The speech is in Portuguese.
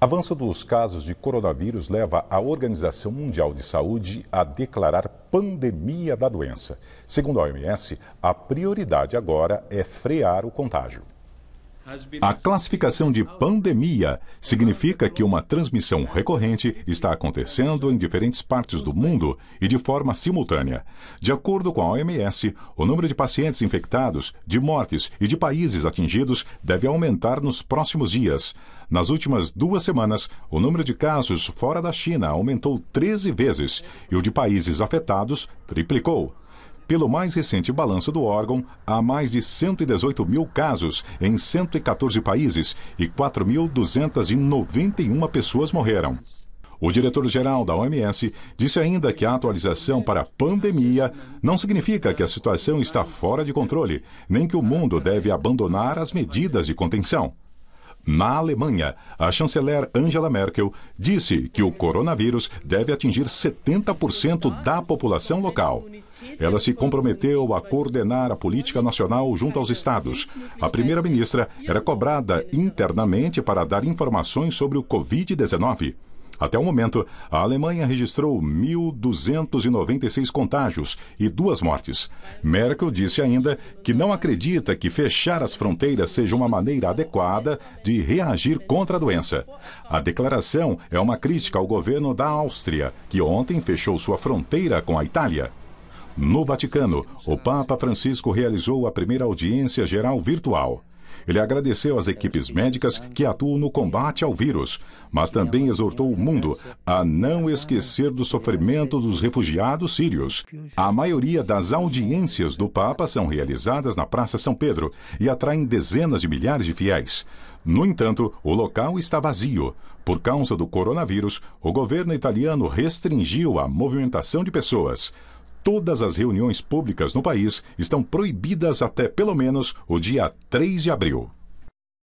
Avanço dos casos de coronavírus leva a Organização Mundial de Saúde a declarar pandemia da doença. Segundo a OMS, a prioridade agora é frear o contágio. A classificação de pandemia significa que uma transmissão recorrente está acontecendo em diferentes partes do mundo e de forma simultânea. De acordo com a OMS, o número de pacientes infectados, de mortes e de países atingidos deve aumentar nos próximos dias. Nas últimas duas semanas, o número de casos fora da China aumentou 13 vezes e o de países afetados triplicou. Pelo mais recente balanço do órgão, há mais de 118 mil casos em 114 países e 4.291 pessoas morreram. O diretor-geral da OMS disse ainda que a atualização para a pandemia não significa que a situação está fora de controle, nem que o mundo deve abandonar as medidas de contenção. Na Alemanha, a chanceler Angela Merkel disse que o coronavírus deve atingir 70% da população local. Ela se comprometeu a coordenar a política nacional junto aos estados. A primeira-ministra era cobrada internamente para dar informações sobre o Covid-19. Até o momento, a Alemanha registrou 1.296 contágios e duas mortes. Merkel disse ainda que não acredita que fechar as fronteiras seja uma maneira adequada de reagir contra a doença. A declaração é uma crítica ao governo da Áustria, que ontem fechou sua fronteira com a Itália. No Vaticano, o Papa Francisco realizou a primeira audiência geral virtual. Ele agradeceu às equipes médicas que atuam no combate ao vírus, mas também exortou o mundo a não esquecer do sofrimento dos refugiados sírios. A maioria das audiências do Papa são realizadas na Praça São Pedro e atraem dezenas de milhares de fiéis. No entanto, o local está vazio. Por causa do coronavírus, o governo italiano restringiu a movimentação de pessoas todas as reuniões públicas no país estão proibidas até pelo menos o dia 3 de abril.